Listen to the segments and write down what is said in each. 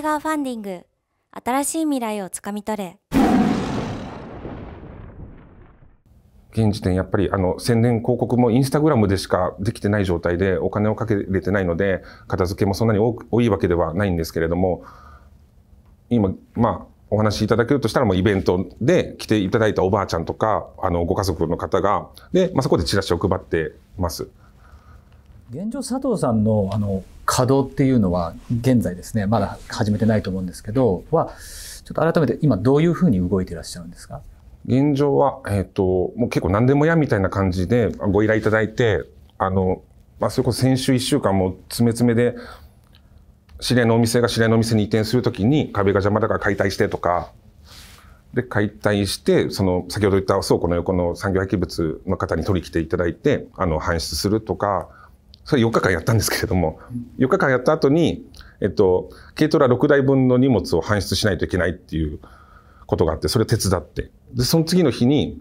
映画ファンディング新しい未来をつかみ取れ現時点やっぱりあの宣伝広告もインスタグラムでしかできてない状態でお金をかけれてないので片付けもそんなに多いわけではないんですけれども今まあお話しいただけるとしたらもうイベントで来ていただいたおばあちゃんとかあのご家族の方がで、まあ、そこでチラシを配ってます現状佐藤さんのあの稼働っていうのは現在ですねまだ始めてないと思うんですけどはちょっと改めて今どういうふうに動いていらっしゃるんですか現状は、えっ、ー、と、もう結構何でもやみたいな感じでご依頼いただいて、あの、まあ、それこそ先週1週間も詰め詰めで、知り合いのお店が知り合いのお店に移転するときに壁が邪魔だから解体してとか、で、解体して、その、先ほど言った倉庫の横の産業廃棄物の方に取り来ていただいて、あの、搬出するとか、それ4日間やったんですけれども、4日間やった後に、えっと、軽トラ6台分の荷物を搬出しないといけないっていうことがあって、それ手伝って。で、その次の日に、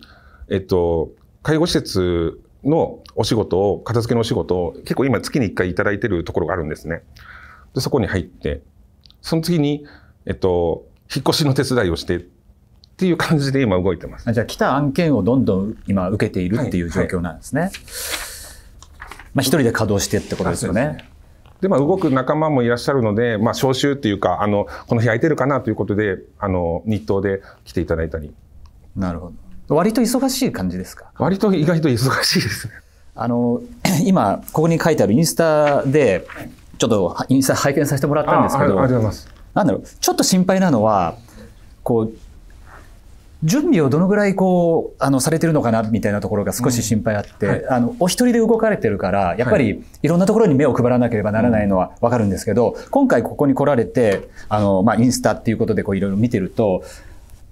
えっと、介護施設のお仕事を、片付けのお仕事を、結構今月に1回いただいてるところがあるんですね。で、そこに入って、その次に、えっと、引っ越しの手伝いをして、っていう感じで今動いてます。じゃあ来た案件をどんどん今受けているっていう状況なんですね。はいはいまあ、一人で稼働してってことですよね。でまあ、動く仲間もいらっしゃるので、まあ、招集っていうかあのこの日空いてるかなということであの日東で来ていただいたりなるほど割と忙しい感じですか割と意外と忙しいですねあの 今ここに書いてあるインスタでちょっとインスタ拝見させてもらったんですけどあありがとうございますなんだろうちょっと心配なのはこう準備をどのぐらいこうあのされてるのかなみたいなところが少し心配あって、うんはい、あのお一人で動かれてるからやっぱりいろんなところに目を配らなければならないのは分かるんですけど、今回ここに来られてあの、まあ、インスタっていうことでこういろいろ見てると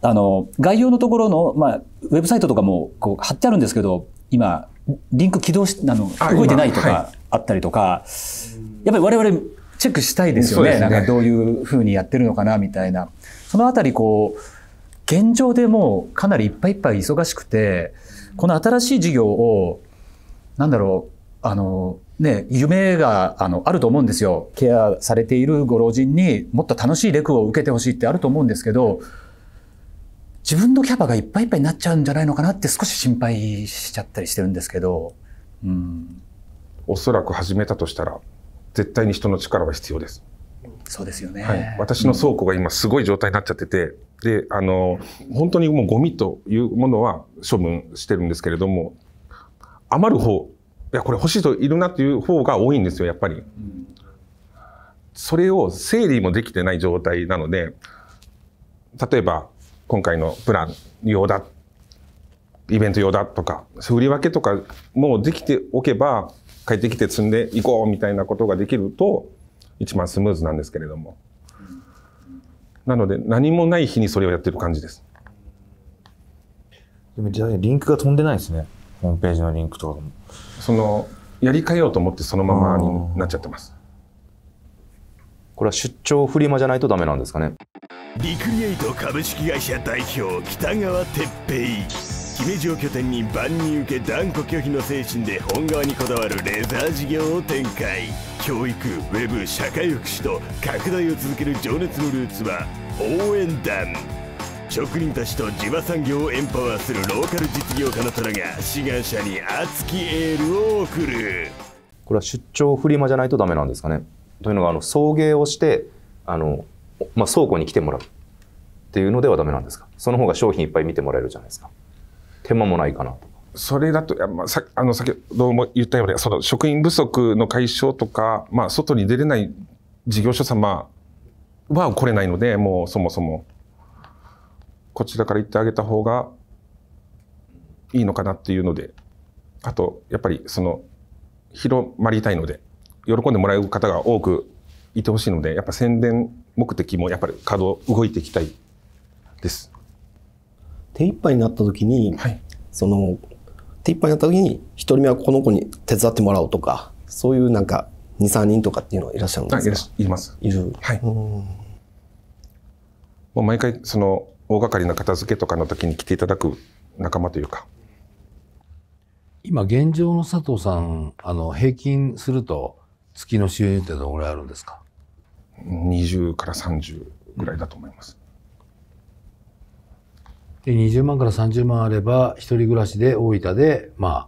あの概要のところの、まあ、ウェブサイトとかもこう貼ってあるんですけど今リンク起動しあの動いてないとかあったりとか、はい、やっぱり我々チェックしたいですよね、ね、なんかどういうふうにやってるのかなみたいな。そのあたりこう現状でもうかなりいっぱいいっぱい忙しくて、この新しい事業を、なんだろう、あの、ね、夢があのあると思うんですよ。ケアされているご老人にもっと楽しいレクを受けてほしいってあると思うんですけど、自分のキャパがいっぱいいっぱいになっちゃうんじゃないのかなって少し心配しちゃったりしてるんですけど、うん、おそらく始めたとしたら絶対に人の力は必要ですそうですよね、はい、私の倉庫が今すごい状態になっちゃってて、うん、で、あの、本当にもうゴミというものは処分してるんですけれども、余る方、いや、これ欲しい人いるなという方が多いんですよ、やっぱり。それを整理もできてない状態なので、例えば、今回のプラン用だ、イベント用だとか、売り分けとかもできておけば、帰ってきて積んでいこうみたいなことができると、一番スムーズなんですけれども。なので何もない日にそれをやってる感じです。でもじゃあ、リンクが飛んでないですね。ホームページのリンクとかも。そのやり替えようと思ってそのままになっちゃってます。これは出張フリマじゃないとダメなんですかね。リクリエイト株式会社代表北川哲平。姫路を拠点に万人受け断固拒否の精神で本側にこだわるレザー事業を展開教育ウェブ社会福祉と拡大を続ける情熱のルーツは応援団職人たちと地場産業をエンパワーするローカル実業家の虎が志願者に熱きエールを送るこれは出張フリマじゃないとダメなんですかねというのがあの送迎をしてあの、まあ、倉庫に来てもらうっていうのではダメなんですかその方が商品いっぱい見てもらえるじゃないですか手間もないかなと。それだと、まあ、さあの先ほども言ったようにその職員不足の解消とか、まあ、外に出れない事業所様は来れないのでもうそもそもこちらから行ってあげた方がいいのかなっていうのであとやっぱりその広まりたいので喜んでもらう方が多くいてほしいのでやっぱ宣伝目的もやっぱり稼働動いていきたいです。手一杯になった時に、はい、その手一杯になった時に一人目はこの子に手伝ってもらおうとかそういうなんか23人とかっていうのはいらっしゃるんですかいますいるはいもう毎回その大掛かりな片付けとかの時に来ていただく仲間というか今現状の佐藤さんあの平均すると月の収入ってどのぐらいあるんですか20から30ぐらいだと思います、うんで、20万から30万あれば、一人暮らしで大分で、まあ、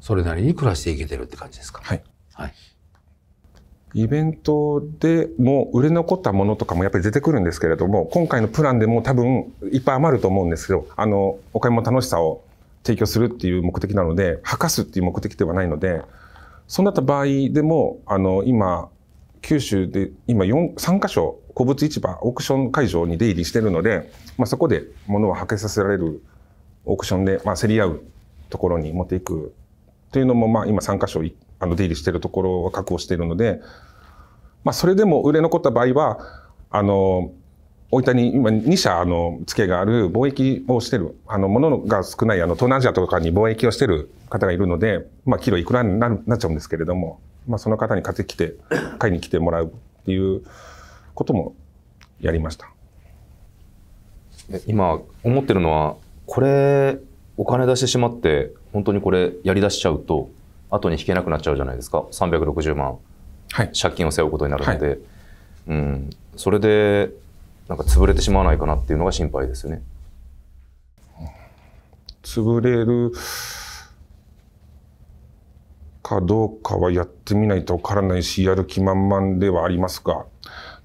それなりに暮らしていけてるって感じですか。はい。はい。イベントでも売れ残ったものとかもやっぱり出てくるんですけれども、今回のプランでも多分いっぱい余ると思うんですけど、あの、お買い物楽しさを提供するっていう目的なので、吐かすっていう目的ではないので、そうなった場合でも、あの、今、九州で今4、3カ所古物市場オークション会場に出入りしてるので、まあ、そこで物をはけさせられるオークションで、まあ、競り合うところに持っていくというのも、まあ、今3か所あの出入りしてるところを確保しているので、まあ、それでも売れ残った場合はあの大分に今2社の付けがある貿易をしてるあの物が少ないあの東南アジアとかに貿易をしてる方がいるので、まあ、キロいくらになるなっちゃうんですけれども、まあ、その方に買ってきて買いに来てもらうっていう。こともやりました。今思ってるのはこれお金出してしまって本当にこれやりだしちゃうと後に引けなくなっちゃうじゃないですか360万、はい、借金を背負うことになるので、はい、うん、それでなんか潰れてしまわないかなっていうのが心配ですよね。潰れるかどうかはやってみないとわからないしやる気満々ではありますが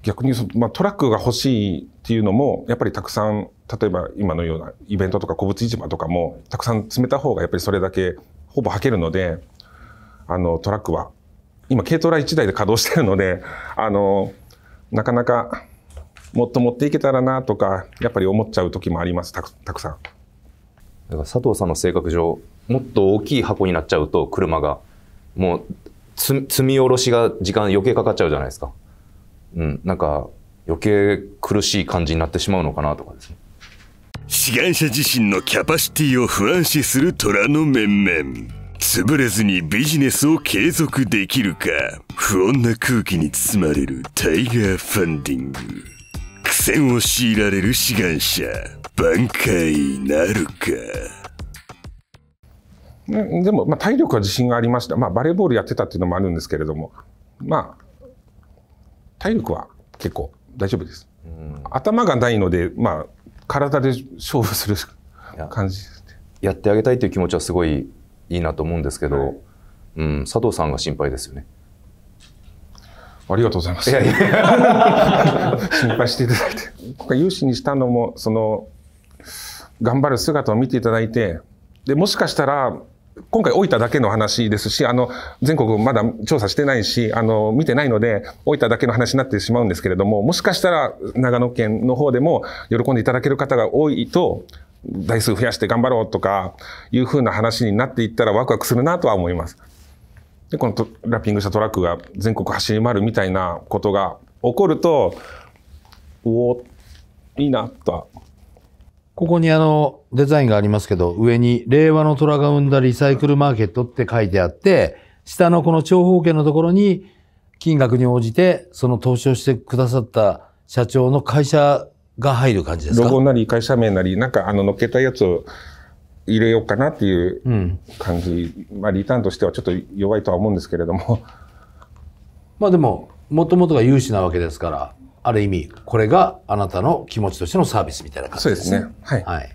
逆にそ、まあ、トラックが欲しいっていうのもやっぱりたくさん例えば今のようなイベントとか古物市場とかもたくさん詰めた方がやっぱりそれだけほぼ履けるのであのトラックは今軽トラ1台で稼働してるのであのなかなかもっと持っていけたらなとかやっぱり思っちゃう時もありますたくさん。だから佐藤さんの性格上もっと大きい箱になっちゃうと車がもう積み下ろしが時間余計かかっちゃうじゃないですか。うん、なんか余計苦しい感じになってしまうのかなとかですね志願者自身のキャパシティを不安視する虎の面々潰れずにビジネスを継続できるか不穏な空気に包まれるタイガーファンディング苦戦を強いられる志願者挽回なるかでも、まあ、体力は自信がありました、まあ、バレーボールやってたっていうのもあるんですけれども、まあ、体力は結構大丈夫です。うん、頭がないので、まあ、体で勝負する感じやってあげたいという気持ちはすごいいいなと思うんですけど、はい、うん、佐藤さんが心配ですよね。ありがとうございます。いやいや 心配していただいて。今回、有志にしたのも、その、頑張る姿を見ていただいて、で、もしかしたら、今回置いただけの話ですし、あの、全国まだ調査してないし、あの、見てないので、置いただけの話になってしまうんですけれども、もしかしたら長野県の方でも喜んでいただける方が多いと、台数増やして頑張ろうとかいうふうな話になっていったらワクワクするなとは思います。で、このラッピングしたトラックが全国走り回るみたいなことが起こると、おお、いいなとはここにあの、デザインがありますけど、上に、令和の虎が生んだリサイクルマーケットって書いてあって、下のこの長方形のところに、金額に応じて、その投資をしてくださった社長の会社が入る感じですかロゴなり、会社名なり、なんかあの、乗っけたやつを入れようかなっていう感じ。うん、まあ、リターンとしてはちょっと弱いとは思うんですけれども。まあでも、もともとが融資なわけですから、ある意味、これがあなたの気持ちとしてのサービスみたいな感じですね。そうですね。はい。はい、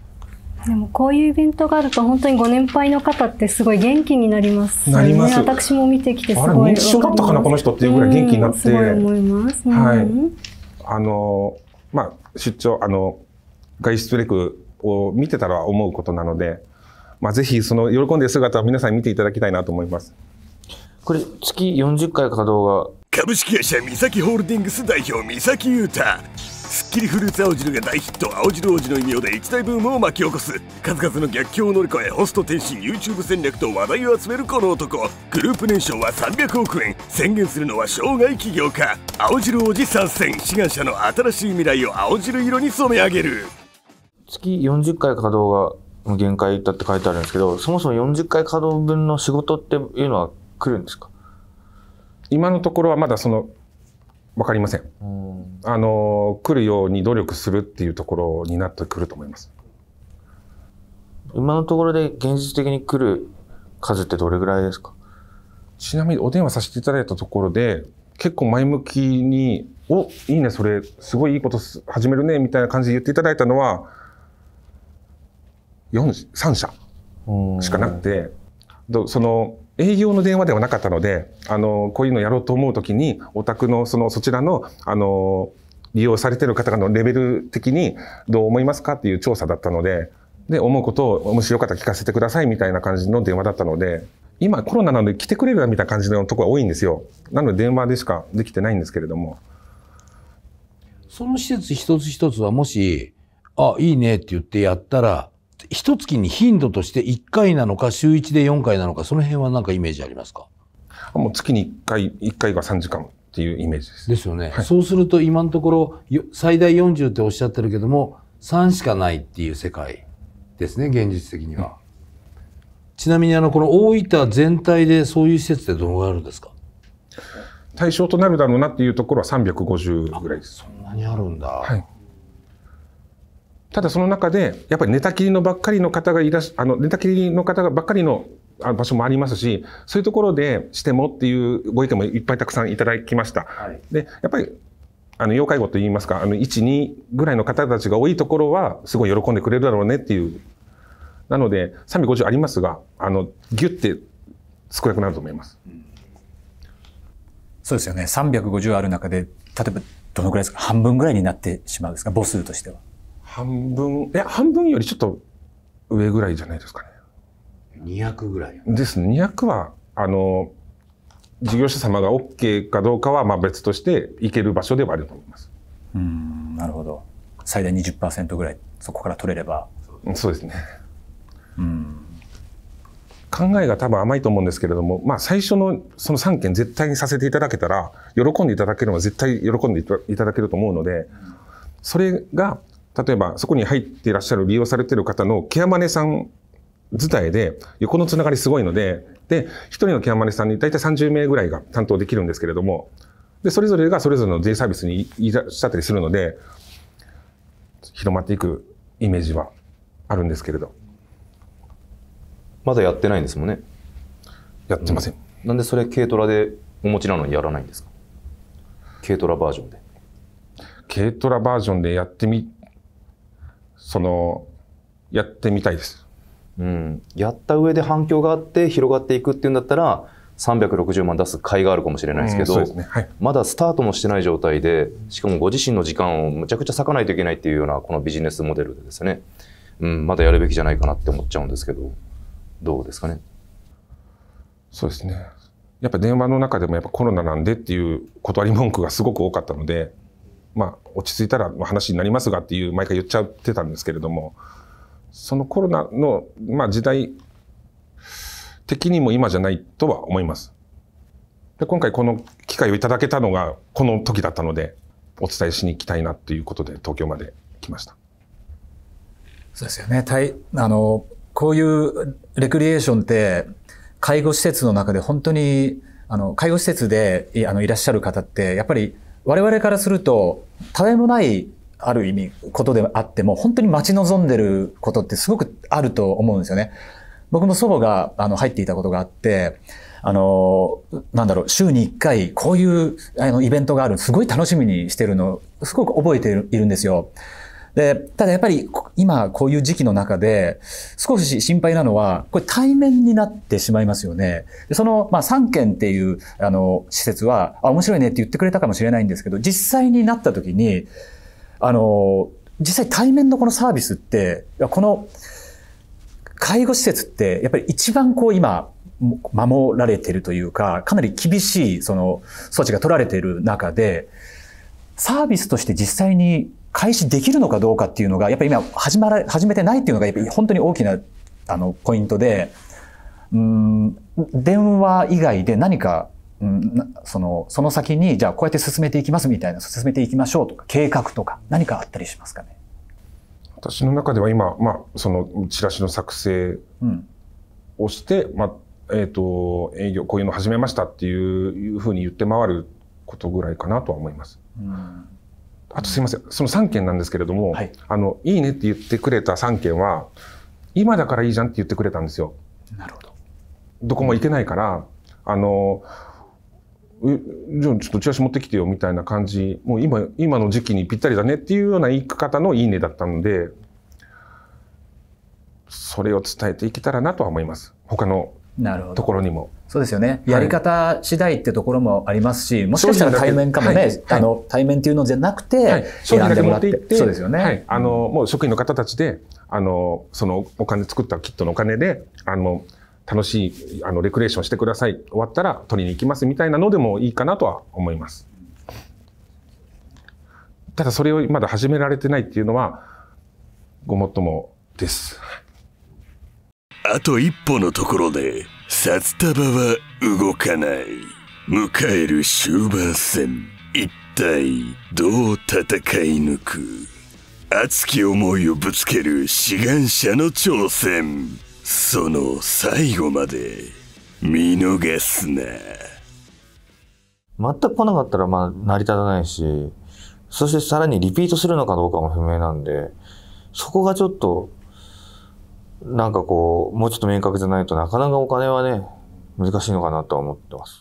でもこういうイベントがあると本当にご年配の方ってすごい元気になります、ね、なります。私も見てきてすごい。認知症だったかなこの人っていうぐらい元気になって。すごい思います。はい。あのまあ出張あの外出レクを見てたら思うことなので、まあぜひその喜んでる姿を皆さん見ていただきたいなと思います。これ月40回稼働が株式会社三崎ホールディングス代表三崎裕太すっきりフルーツ青汁が大ヒット青汁王子の異名で一大ブームを巻き起こす数々の逆境を乗り越えホスト転身 YouTube 戦略と話題を集めるこの男グループ年商は300億円宣言するのは生涯起業家青汁王子参戦志願者の新しい未来を青汁色に染め上げる月40回稼働が限界だって書いてあるんですけどそもそも40回稼働分の仕事っていうのは来るんですか今のところはまだその分かりません、うん、あの来るように努力するっていうところになってくると思います今のところで現実的に来る数ってどれぐらいですかちなみにお電話させていただいたところで結構前向きに「おいいねそれすごいいいこと始めるね」みたいな感じで言っていただいたのは3社しかなくてその営業の電話ではなかったので、あの、こういうのやろうと思うときに、お宅の、その、そちらの、あの、利用されてる方のレベル的にどう思いますかっていう調査だったので、で、思うことを、もしよかったら聞かせてくださいみたいな感じの電話だったので、今コロナなので来てくれるみたいな感じのとこが多いんですよ。なので電話でしかできてないんですけれども。その施設一つ一つはもし、あ、いいねって言ってやったら、一月に頻度として1回なのか、週1で4回なのか、その辺は何かイメージありますかもう月に1回、1回が3時間っていうイメージです。ですよね。はい、そうすると今のところ、最大40っておっしゃってるけども、3しかないっていう世界ですね、現実的には。うん、ちなみにあの、この大分全体でそういう施設ってどのぐらいあるんですか対象となるだろうなっていうところは350ぐらいです。そんなにあるんだ。はいただその中で、やっぱり寝たきりのばっかりの方がいらっあの、寝たきりの方がばっかりの場所もありますし、そういうところでしてもっていうご意見もいっぱいたくさんいただきました。はい、で、やっぱり、あの、要介護といいますか、あの、1、2ぐらいの方たちが多いところは、すごい喜んでくれるだろうねっていう。なので、350ありますが、あの、ギュって少なくなると思います。そうですよね。350ある中で、例えば、どのぐらいですか半分ぐらいになってしまうんですか母数としては。半分、いや、半分よりちょっと上ぐらいじゃないですかね。200ぐらい。ですね。200は、あの、事業者様が OK かどうかはまあ別として行ける場所ではあると思います。うんなるほど最大20%ぐらいそこから取れればそうですねうん考えが多分甘いと思うんですけれども、まあ、最初のその3件絶対にさせていただけたら喜んでいただけるのは絶対喜んでいただけると思うのでそれが例えばそこに入っていらっしゃる利用されてる方のケアマネさん自体で横のつながりすごいので、で、一人のケアマネさんに大体30名ぐらいが担当できるんですけれども、で、それぞれがそれぞれのデイサービスにいらっしゃったりするので、広まっていくイメージはあるんですけれど。まだやってないんですもんね。やってません。うん、なんでそれ軽トラでお持ちなのにやらないんですか軽トラバージョンで。軽トラバージョンでやってみそのやってみたいです。うん、やった上で反響があって広がっていくっていうんだったら360万出す甲斐があるかもしれないですけど、うんねはい、まだスタートもしてない状態でしかもご自身の時間をむちゃくちゃ割かないといけないっていうようなこのビジネスモデルでですね、うん、まだやるべきじゃないかなって思っちゃうんですけどどうですかねそうですねやっぱ電話の中でもやっぱコロナなんでっていう断り文句がすごく多かったのでまあ、落ち着いたらの話になりますがっていう毎回言っちゃってたんですけれどもそのコロナの、まあ、時代的にも今じゃないとは思います。で今回この機会をいただけたのがこの時だったのでお伝えしに行きたいなということで東京まで来ました。そうですよね。たいあのこういうレクリエーションって介護施設の中で本当にあの介護施設であのいらっしゃる方ってやっぱり我々からするとたわいもないある意味ことであっても本当に待ち望んでることってすごくあると思うんですよね。僕も祖母があの入っていたことがあって、あの、なんだろう、週に1回こういうあのイベントがある、すごい楽しみにしてるの、すごく覚えているんですよ。で、ただやっぱり今こういう時期の中で少し心配なのは、これ対面になってしまいますよね。その、まあ3県っていうあの施設は、あ、面白いねって言ってくれたかもしれないんですけど、実際になった時に、あの、実際対面のこのサービスって、この介護施設ってやっぱり一番こう今、守られてるというか、かなり厳しいその措置が取られている中で、サービスとして実際に開始できるのかどうかっていうのが、やっぱり今始まら、始めてないっていうのが、やっぱり本当に大きな、あの、ポイントで、うん、電話以外で何か、うん、その、その先に、じゃあこうやって進めていきますみたいな、進めていきましょうとか、計画とか、何かあったりしますかね私の中では今、まあ、その、チラシの作成をして、うん、まあ、えっ、ー、と、営業、こういうの始めましたっていうふうに言って回ることぐらいかなとは思います。うんあとすいません、その3件なんですけれども、はい、あの、いいねって言ってくれた3件は、今だからいいじゃんって言ってくれたんですよ。なるほど。どこも行けないから、あの、じゃあちょっとチラシ持ってきてよみたいな感じ、もう今、今の時期にぴったりだねっていうような言い方のいいねだったので、それを伝えていけたらなとは思います。他のなるほどところにも。そうですよね。やり方次第ってところもありますし、もしかしたら対面かもね、はい、あの、対面っていうのじゃなくて、はい、選んでもらって。ってそうですよね、はい。あの、もう職員の方たちで、あの、そのお金作ったキットのお金で、あの、楽しい、あの、レクレーションしてください。終わったら取りに行きますみたいなのでもいいかなとは思います。ただそれをまだ始められてないっていうのは、ごもっともです。あと一歩のところで、札束は動かない。迎える終盤戦。一体、どう戦い抜く熱き思いをぶつける志願者の挑戦。その最後まで、見逃すな。全く来なかったら、まあ、成り立たないし、そしてさらにリピートするのかどうかも不明なんで、そこがちょっとなんかこう、もうちょっと明確じゃないとなかなかお金はね、難しいのかなとは思ってます。